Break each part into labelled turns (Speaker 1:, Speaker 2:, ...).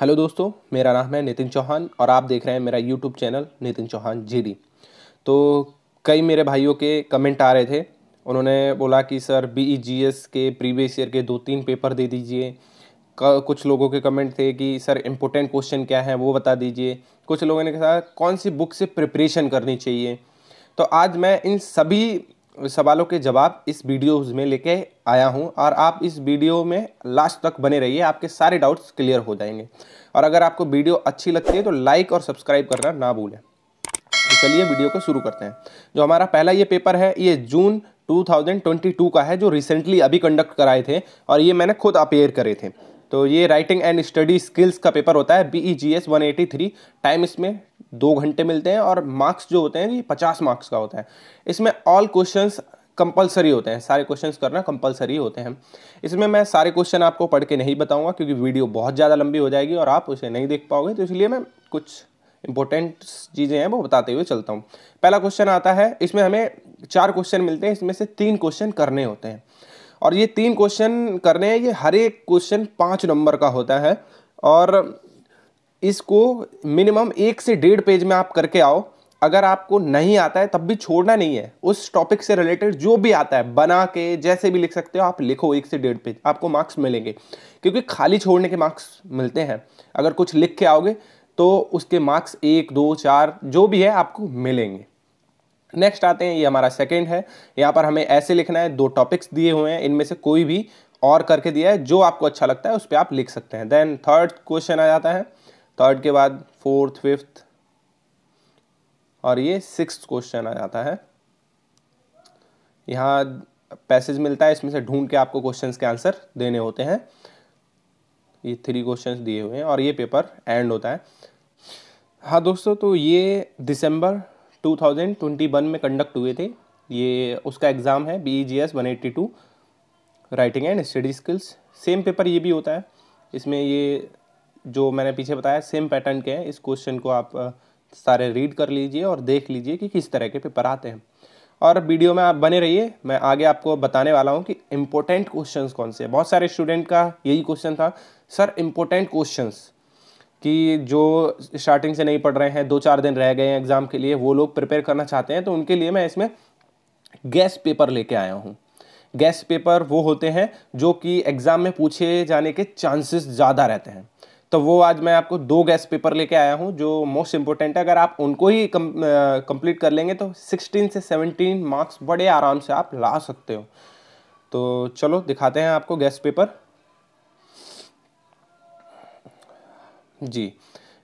Speaker 1: hello दोस्तों मेरा नाम है नितिन चौहान और आप देख रहे हैं मेरा यूट्यूब चैनल नितिन चौहान जी तो कई मेरे भाइयों के कमेंट आ रहे थे उन्होंने बोला कि सर बी e के प्रीवियस ईयर के दो तीन पेपर दे दीजिए कुछ लोगों के कमेंट थे कि सर इम्पोर्टेंट क्वेश्चन क्या है वो बता दीजिए कुछ लोगों ने कहा कौन सी बुक से प्रिपरेशन करनी चाहिए तो आज मैं इन सभी सवालों के जवाब इस वीडियो में लेके आया हूँ और आप इस वीडियो में लास्ट तक बने रहिए आपके सारे डाउट्स क्लियर हो जाएंगे और अगर आपको वीडियो अच्छी लगती है तो लाइक और सब्सक्राइब करना ना भूलें तो चलिए वीडियो को शुरू करते हैं जो हमारा पहला ये पेपर है ये जून 2022 का है जो रिसेंटली अभी कंडक्ट कराए थे और ये मैंने खुद अपेयर करे थे तो ये राइटिंग एंड स्टडी स्किल्स का पेपर होता है B E G S one eighty three time इसमें दो घंटे मिलते हैं और मार्क्स जो होते हैं ये पचास मार्क्स का होता है इसमें ऑल क्वेश्चन कंपलसरी होते हैं सारे क्वेश्चन करना कंपलसरी होते हैं इसमें मैं सारे क्वेश्चन आपको पढ़ के नहीं बताऊंगा क्योंकि वीडियो बहुत ज़्यादा लंबी हो जाएगी और आप उसे नहीं देख पाओगे तो इसलिए मैं कुछ इंपॉर्टेंट चीज़ें हैं वो बताते हुए चलता हूँ पहला क्वेश्चन आता है इसमें हमें चार क्वेश्चन मिलते हैं इसमें से तीन क्वेश्चन करने होते हैं और ये तीन क्वेश्चन करने हैं ये हर एक क्वेश्चन पाँच नंबर का होता है और इसको मिनिमम एक से डेढ़ पेज में आप करके आओ अगर आपको नहीं आता है तब भी छोड़ना नहीं है उस टॉपिक से रिलेटेड जो भी आता है बना के जैसे भी लिख सकते हो आप लिखो एक से डेढ़ पेज आपको मार्क्स मिलेंगे क्योंकि खाली छोड़ने के मार्क्स मिलते हैं अगर कुछ लिख के आओगे तो उसके मार्क्स एक दो चार जो भी है आपको मिलेंगे नेक्स्ट आते हैं ये हमारा सेकेंड है यहाँ पर हमें ऐसे लिखना है दो टॉपिक्स दिए हुए हैं इनमें से कोई भी और करके दिया है जो आपको अच्छा लगता है उस पर आप लिख सकते हैं देन थर्ड क्वेश्चन आ जाता है थर्ड के बाद फोर्थ फिफ्थ और ये सिक्स क्वेश्चन आ जाता है यहाँ पैसेज मिलता है इसमें से ढूंढ के आपको क्वेश्चन के आंसर देने होते हैं ये थ्री क्वेश्चन दिए हुए हैं और ये पेपर एंड होता है हाँ दोस्तों तो ये दिसंबर 2021 में कंडक्ट हुए थे ये उसका एग्ज़ाम है B G S one eighty two writing and study skills same paper ये भी होता है इसमें ये जो मैंने पीछे बताया सेम पैटर्न के हैं इस क्वेश्चन को आप सारे रीड कर लीजिए और देख लीजिए कि किस तरह के पेपर आते हैं और वीडियो में आप बने रहिए मैं आगे आपको बताने वाला हूँ कि इम्पोर्टेंट क्वेश्चंस कौन से हैं बहुत सारे स्टूडेंट का यही क्वेश्चन था सर इम्पोर्टेंट क्वेश्चंस कि जो स्टार्टिंग से नहीं पढ़ रहे हैं दो चार दिन रह गए हैं एग्ज़ाम के लिए वो लोग प्रिपेयर करना चाहते हैं तो उनके लिए मैं इसमें गैस पेपर लेके आया हूँ गैस पेपर वो होते हैं जो कि एग्ज़ाम में पूछे जाने के चांसेस ज़्यादा रहते हैं तो वो आज मैं आपको दो गैस पेपर लेके आया हूँ जो मोस्ट इंपॉर्टेंट है अगर आप उनको ही कंप्लीट कर लेंगे तो 16 से 17 मार्क्स बड़े आराम से आप ला सकते हो तो चलो दिखाते हैं आपको गैस पेपर जी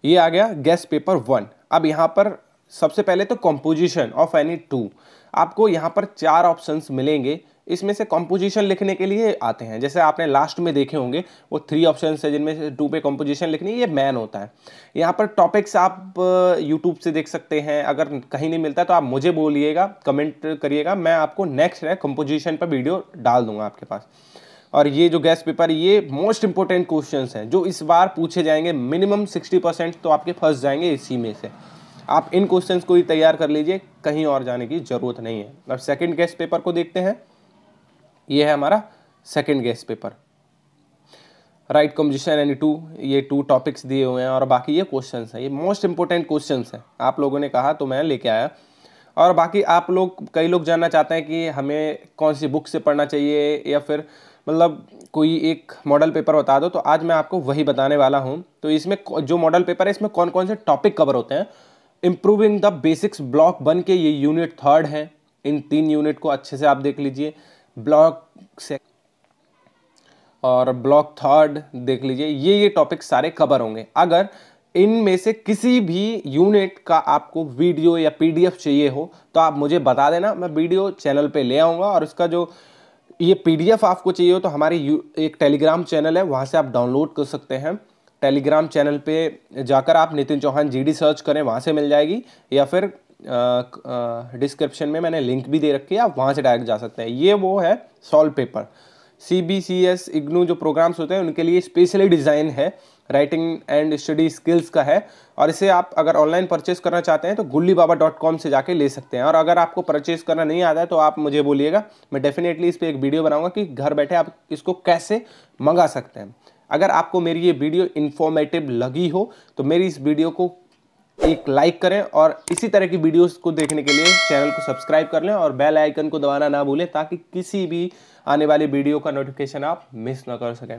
Speaker 1: ये आ गया गैस पेपर वन अब यहाँ पर सबसे पहले तो कॉम्पोजिशन ऑफ एनी टू आपको यहाँ पर चार ऑप्शंस मिलेंगे इसमें से कॉम्पोजिशन लिखने के लिए आते हैं जैसे आपने लास्ट में देखे होंगे वो थ्री ऑप्शन है जिनमें से टू पे कॉम्पोजिशन लिखनी ये मैन होता है यहाँ पर टॉपिक्स आप यूट्यूब uh, से देख सकते हैं अगर कहीं नहीं मिलता तो आप मुझे बोलिएगा कमेंट करिएगा मैं आपको नेक्स्ट कॉम्पोजिशन पर वीडियो डाल दूंगा आपके पास और ये जो गैस पेपर ये मोस्ट इंपॉर्टेंट क्वेश्चन हैं जो इस बार पूछे जाएंगे मिनिमम सिक्सटी परसेंट तो आपके फंस जाएंगे इसी में से आप इन क्वेश्चन को ही तैयार कर लीजिए कहीं और जाने की ज़रूरत नहीं है अब सेकेंड गैस पेपर को देखते हैं ये है हमारा second guess paper write composition and two ये टू टॉपिक्स दिए हुए हैं और बाकी ये क्वेश्चन हैं ये मोस्ट इंपॉर्टेंट क्वेश्चन हैं आप लोगों ने कहा तो मैं लेके आया और बाकी आप लोग कई लोग जानना चाहते हैं कि हमें कौन सी बुक से पढ़ना चाहिए या फिर मतलब कोई एक मॉडल पेपर बता दो तो आज मैं आपको वही बताने वाला हूँ तो इसमें जो मॉडल पेपर है इसमें कौन कौन से टॉपिक कवर होते हैं इम्प्रूविंग द बेसिक्स ब्लॉक बन के ये यूनिट थर्ड है इन तीन यूनिट को अच्छे से आप देख लीजिए ब्लॉक से और ब्लॉक थर्ड देख लीजिए ये ये टॉपिक सारे कवर होंगे अगर इनमें से किसी भी यूनिट का आपको वीडियो या पीडीएफ चाहिए हो तो आप मुझे बता देना मैं वीडियो चैनल पे ले आऊँगा और उसका जो ये पीडीएफ आपको चाहिए हो तो हमारे एक टेलीग्राम चैनल है वहाँ से आप डाउनलोड कर सकते हैं टेलीग्राम चैनल पे जाकर आप नितिन चौहान जीडी सर्च करें वहाँ से मिल जाएगी या फिर डिस्क्रिप्शन में मैंने लिंक भी दे रखी है आप वहाँ से डायरेक्ट जा सकते हैं ये वो है solve paper C B C S IGNOU जो प्रोग्राम्स होते हैं उनके लिए स्पेशली डिज़ाइन है राइटिंग एंड स्टडी स्किल्स का है और इसे आप अगर ऑनलाइन परचेज करना चाहते हैं तो गुल्ली बाबा डॉट कॉम से जाके ले सकते हैं और अगर आपको परचेज़ करना नहीं आता है तो आप मुझे बोलिएगा मैं डेफिनेटली इस पर एक वीडियो बनाऊंगा कि घर बैठे आप इसको कैसे मंगा सकते हैं अगर आपको मेरी ये वीडियो इन्फॉर्मेटिव लगी हो तो मेरी इस वीडियो को एक लाइक करें और इसी तरह की वीडियोस को देखने के लिए चैनल को सब्सक्राइब कर लें और बेल आइकन को दबाना ना भूलें ताकि किसी भी आने वाली वीडियो का नोटिफिकेशन आप मिस ना कर सकें